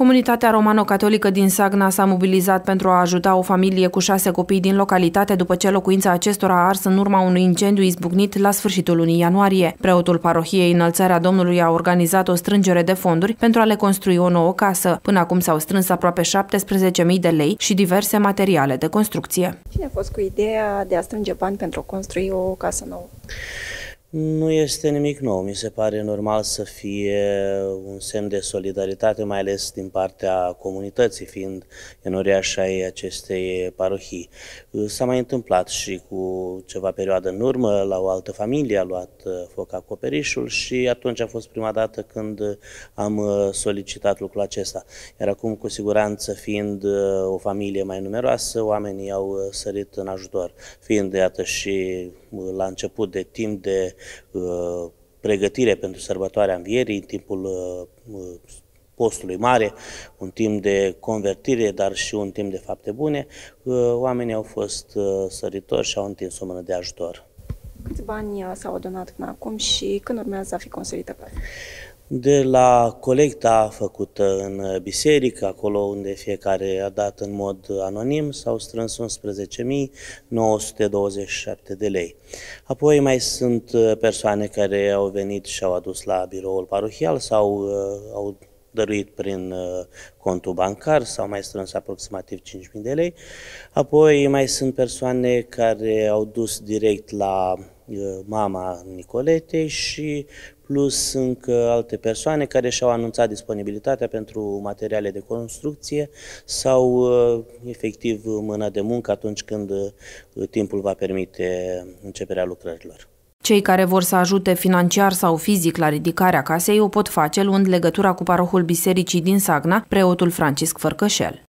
Comunitatea romano-catolică din Sagna s-a mobilizat pentru a ajuta o familie cu șase copii din localitate după ce locuința acestora a ars în urma unui incendiu izbucnit la sfârșitul lunii ianuarie. Preotul parohiei Înălțarea Domnului a organizat o strângere de fonduri pentru a le construi o nouă casă. Până acum s-au strâns aproape 17.000 de lei și diverse materiale de construcție. Cine a fost cu ideea de a strânge bani pentru a construi o casă nouă? Nu este nimic nou. Mi se pare normal să fie un semn de solidaritate, mai ales din partea comunității, fiind enoreașa ei acestei parohii. S-a mai întâmplat și cu ceva perioadă în urmă, la o altă familie a luat uh, foc acoperișul și atunci a fost prima dată când am uh, solicitat lucrul acesta. Iar acum, cu siguranță, fiind uh, o familie mai numeroasă, oamenii au sărit în ajutor, fiind, iată, și la început de timp de Uh, pregătire pentru sărbătoarea învierii, în timpul uh, uh, postului mare, un timp de convertire, dar și un timp de fapte bune, oamenii au fost săritori și au întins o mână de ajutor. Câți bani s-au adunat până acum și când urmează a fi consolidată? de la colecta făcută în biserică, acolo unde fiecare a dat în mod anonim, s-au strâns 11.927 de lei. Apoi mai sunt uh, persoane care au venit și au adus la biroul parohial sau uh, au dăruit prin uh, contul bancar, s-au mai strâns aproximativ 5.000 de lei. Apoi mai sunt persoane care au dus direct la mama Nicoletei și plus încă alte persoane care și-au anunțat disponibilitatea pentru materiale de construcție sau efectiv mâna de muncă atunci când timpul va permite începerea lucrărilor. Cei care vor să ajute financiar sau fizic la ridicarea casei o pot face luând legătura cu parohul bisericii din Sagna, preotul Francisc Fărcășel.